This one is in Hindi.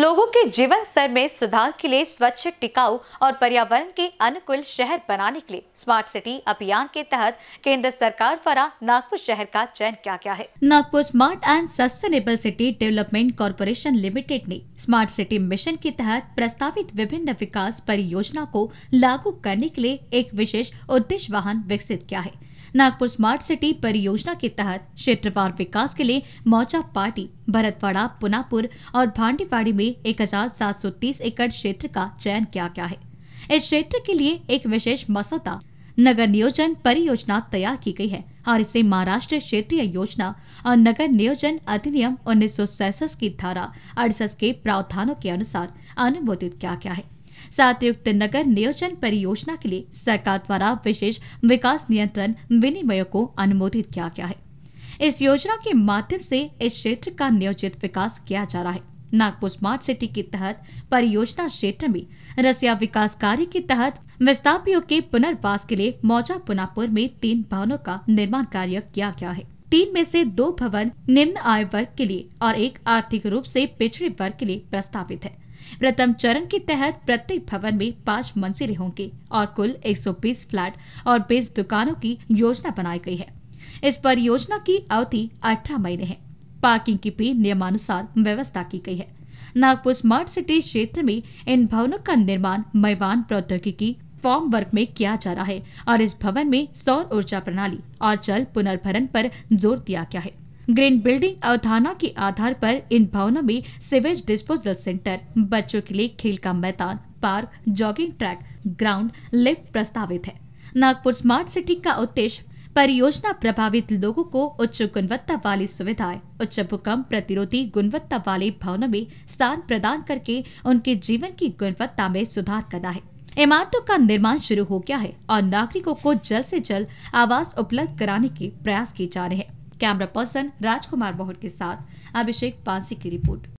लोगों के जीवन स्तर में सुधार के लिए स्वच्छ टिकाऊ और पर्यावरण के अनुकूल शहर बनाने के लिए स्मार्ट सिटी अभियान के तहत केंद्र सरकार द्वारा नागपुर शहर का चयन किया गया है Nagpur smart and sustainable city development corporation limited ने स्मार्ट सिटी मिशन के तहत प्रस्तावित विभिन्न विकास परियोजना को लागू करने के लिए एक विशेष उद्देश्य वाहन विकसित किया है नागपुर स्मार्ट सिटी परियोजना के तहत क्षेत्रवार विकास के लिए मौजा पार्टी भरतवाड़ा पुनापुर और भांडीवाड़ी में 1730 एकड़ क्षेत्र का चयन किया गया है इस क्षेत्र के लिए एक विशेष मसौदा नगर नियोजन परियोजना तैयार की गई है और इसे महाराष्ट्र क्षेत्रीय योजना और नगर नियोजन अधिनियम उन्नीस की धारा अड़सठ के प्रावधानों के अनुसार अनुमोदित किया गया है सातयुक्त नगर नियोजन परियोजना के लिए सरकार द्वारा विशेष विकास नियंत्रण विनिमय को अनुमोदित किया गया है इस योजना के माध्यम से इस क्षेत्र का नियोजित विकास किया जा रहा है नागपुर स्मार्ट सिटी के तहत परियोजना क्षेत्र में रसिया विकास कार्य के तहत विस्थापियों के पुनर्वास के लिए मौजा पुनापुर में तीन भवनों का निर्माण कार्य किया गया है तीन में से दो भवन निम्न आय वर्ग के लिए और एक आर्थिक रूप से पिछड़े वर्ग के लिए प्रस्तावित है प्रथम चरण के तहत प्रत्येक भवन में पांच मंजिले होंगे और कुल 120 फ्लैट और 20 दुकानों की योजना बनाई गई है इस परियोजना की अवधि अठारह महीने है पार्किंग की भी नियमानुसार व्यवस्था की गई है नागपुर स्मार्ट सिटी क्षेत्र में इन भवनों का निर्माण मैवान प्रौद्योगिकी फॉर्म वर्क में किया जा रहा है और इस भवन में सौर ऊर्जा प्रणाली और जल पुनर्भरण पर जोर दिया गया है ग्रीन बिल्डिंग अवधारणा के आधार पर इन भवनों में सिवेज डिस्पोजल सेंटर बच्चों के लिए खेल का मैदान park jogging track ground lift प्रस्तावित है नागपुर स्मार्ट सिटी का उद्देश्य परियोजना प्रभावित लोगों को उच्च गुणवत्ता वाली सुविधाएं उच्च भूकंप प्रतिरोधी गुणवत्ता वाले भवनों में स्थान प्रदान करके उनके जीवन की गुणवत्ता में सुधार करना है इमारतों का निर्माण शुरू हो गया है और नागरिकों को जल्द से जल्द आवास उपलब्ध कराने के प्रयास किए जा रहे हैं कैमरा पर्सन राजकुमार बहुट के साथ अभिषेक पांसी की रिपोर्ट